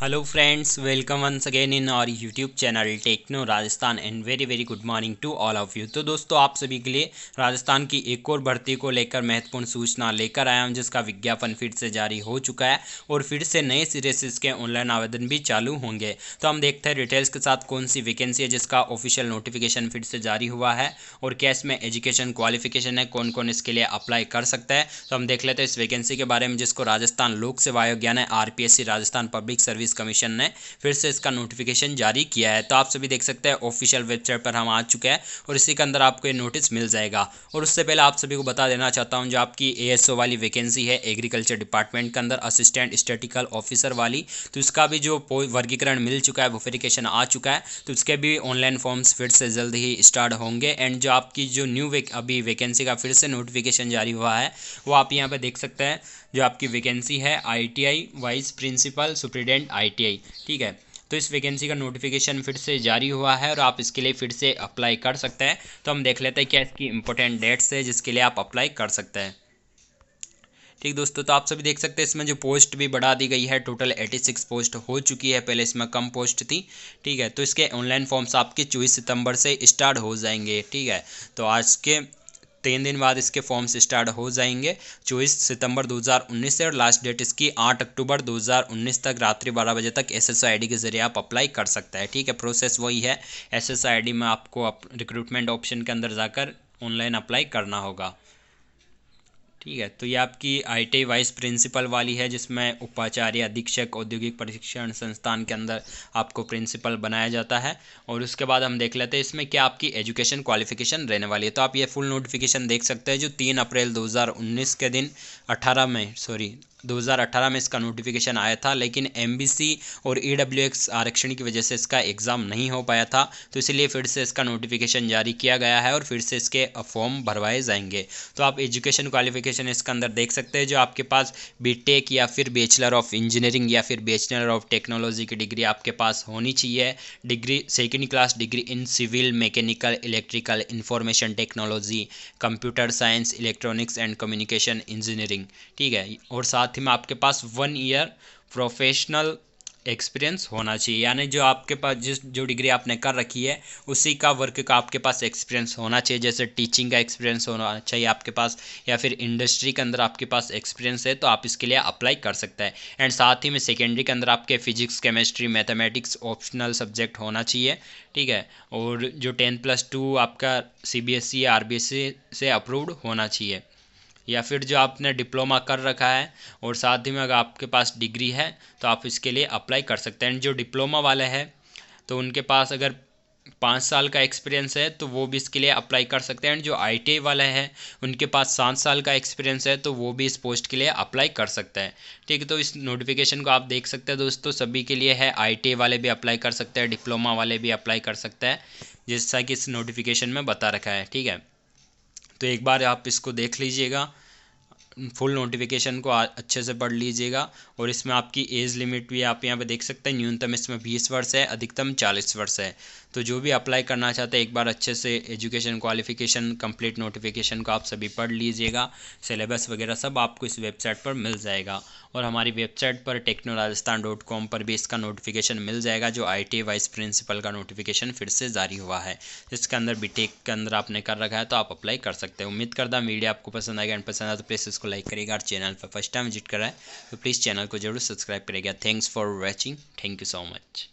hello friends welcome once again in our YouTube channel techno Rajasthan and very very good morning to all of you तो दोस्तों आप सभी के लिए राजस्थान की एक और भर्ती को लेकर महत्वपूर्ण सूचना लेकर आया हूं जिसका विज्ञापन फिर से जारी हो चुका है और फिर से नए सिरे से इसके ऑनलाइन आवेदन भी चालू होंगे तो हम देखते हैं डिटेल्स के साथ कौन सी वैकेंसी है जिसका ऑफिशियल नोटिफिकेशन फिर से जारी हुआ है और क्या इसमें एजुकेशन क्वालिफिकेशन है कौन कौन इसके लिए अप्लाई कर सकता है तो हम देख लेते हैं इस वैकेंसी के बारे में जिसको राजस्थान लोक सेवा आयोग यानी R Rajasthan public service service commission ने फिर से इसका नोटिफिकेशन जारी किया है तो आप सभी देख सकते हैं ऑफिशियल वेबसाइट पर हम आ चुके हैं और इसी के अंदर आपको ये नोटिस मिल जाएगा और उससे पहले आप सभी को बता देना चाहता हूँ जो आपकी ए वाली वैकेंसी है एग्रीकल्चर डिपार्टमेंट के अंदर असिस्टेंट स्टेटिकल ऑफिसर वाली तो इसका भी जो वर्गीकरण मिल चुका है वो वेरिफिकेशन आ चुका है तो उसके भी ऑनलाइन फॉर्म्स फिर से जल्द ही स्टार्ट होंगे एंड जो आपकी जो न्यू वे, अभी वैकेंसी का फिर से नोटिफिकेशन जारी हुआ है वो आप यहाँ पर देख सकते हैं जो आपकी वैकेंसी है ITI vice principal superintendent ITI ठीक है तो इस वैकेंसी का नोटिफिकेशन फिर से जारी हुआ है और आप इसके लिए फिर से अप्लाई कर सकते हैं तो हम देख लेते हैं क्या इसकी इंपॉर्टेंट डेट्स है जिसके लिए आप अप्लाई कर सकते हैं ठीक दोस्तों तो आप सभी देख सकते हैं इसमें जो पोस्ट भी बढ़ा दी गई है टोटल 86 पोस्ट हो चुकी है पहले इसमें कम पोस्ट थी ठीक है तो इसके ऑनलाइन फॉर्म्स आपके चौबीस सितंबर से स्टार्ट हो जाएंगे ठीक है तो आज के तीन दिन बाद इसके फॉर्म्स स्टार्ट हो जाएंगे चौबीस सितंबर 2019 से और लास्ट डेट इसकी 8 अक्टूबर 2019 तक रात्रि 12 बजे तक एस एस के जरिए आप अप्लाई कर सकते हैं ठीक है प्रोसेस वही है एस एस में आपको रिक्रूटमेंट ऑप्शन के अंदर जाकर ऑनलाइन अप्लाई करना होगा ठीक है तो ये आपकी आई वाइस प्रिंसिपल वाली है जिसमें उपाचार्य अधीक्षक औद्योगिक प्रशिक्षण संस्थान के अंदर आपको प्रिंसिपल बनाया जाता है और उसके बाद हम देख लेते हैं इसमें क्या आपकी एजुकेशन क्वालिफिकेशन रहने वाली है तो आप ये फुल नोटिफिकेशन देख सकते हैं जो तीन अप्रैल 2019 के दिन अठारह मई सॉरी 2018 में इसका नोटिफिकेशन आया था लेकिन एम और ई e आरक्षण की वजह से इसका एग्ज़ाम नहीं हो पाया था तो इसलिए फिर से इसका नोटिफिकेशन जारी किया गया है और फिर से इसके फॉर्म भरवाए जाएंगे तो आप एजुकेशन क्वालिफिकेशन इसके अंदर देख सकते हैं जो आपके पास बी या फिर बेचलर ऑफ इंजीनियरिंग या फिर बैचलर ऑफ टेक्नोलॉजी की डिग्री आपके पास होनी चाहिए degree second class degree in civil mechanical electrical information technology computer science electronics and communication engineering ठीक है और साथ साथ ही में आपके पास वन ईयर प्रोफेशनल एक्सपीरियंस होना चाहिए यानी जो आपके पास जिस जो डिग्री आपने कर रखी है उसी का वर्क का आपके पास एक्सपीरियंस होना चाहिए जैसे टीचिंग का एक्सपीरियंस होना चाहिए आपके पास या फिर इंडस्ट्री के अंदर आपके पास एक्सपीरियंस है तो आप इसके लिए अप्लाई कर सकते हैं एंड साथ ही में सेकेंडरी के अंदर आपके physics chemistry mathematics optional subject होना चाहिए ठीक है और जो टेन प्लस टू आपका सी बी एस सी या आर बी एस सी से अप्रूव्ड होना चाहिए या फिर जो आपने डिप्लोमा कर रखा है और साथ ही में अगर आपके पास डिग्री है तो आप इसके लिए अप्लाई कर सकते हैं जो डिप्लोमा वाले हैं तो उनके पास अगर पाँच साल का एक्सपीरियंस है तो वो भी इसके लिए अप्लाई कर सकते हैं जो आई e वाले हैं उनके पास सात साल का एक्सपीरियंस है तो वो भी इस पोस्ट के लिए अप्लाई कर सकते हैं ठीक है तो इस नोटिफिकेशन को आप देख सकते हैं दोस्तों सभी के लिए है आई e वाले भी अप्लाई कर सकते हैं डिप्लोमा वाले भी अप्लाई कर सकते हैं जैसा कि इस नोटिफिकेशन में बता रखा है ठीक है तो एक बार आप इसको देख लीजिएगा फुल नोटिफिकेशन को अच्छे से पढ़ लीजिएगा और इसमें आपकी एज लिमिट भी आप यहाँ पे देख सकते हैं न्यूनतम इसमें बीस वर्ष है अधिकतम चालीस वर्ष है तो जो भी अप्लाई करना चाहते हैं एक बार अच्छे से एजुकेशन क्वालिफिकेशन कंप्लीट नोटिफिकेशन को आप सभी पढ़ लीजिएगा सिलेबस वगैरह सब आपको इस वेबसाइट पर मिल जाएगा और हमारी वेबसाइट पर टेक्नो राजस्थान डॉट कॉम पर भी इसका नोटिफिकेशन मिल जाएगा जो आई टी वाइस प्रिंसिपल का नोटिफिकेशन फिर से जारी हुआ है इसके अंदर बी के अंदर आपने कर रखा है तो आप अप्लाई कर सकते हैं उम्मीद करता मीडिया आपको पसंद आएगा एंड पसंद आया तो प्लीज़ इसको को लाइक करेगा और चैनल पर फर्स्ट टाइम विजिट रहा है तो प्लीज़ चैनल को जरूर सब्सक्राइब करेगा thanks for watching thank you so much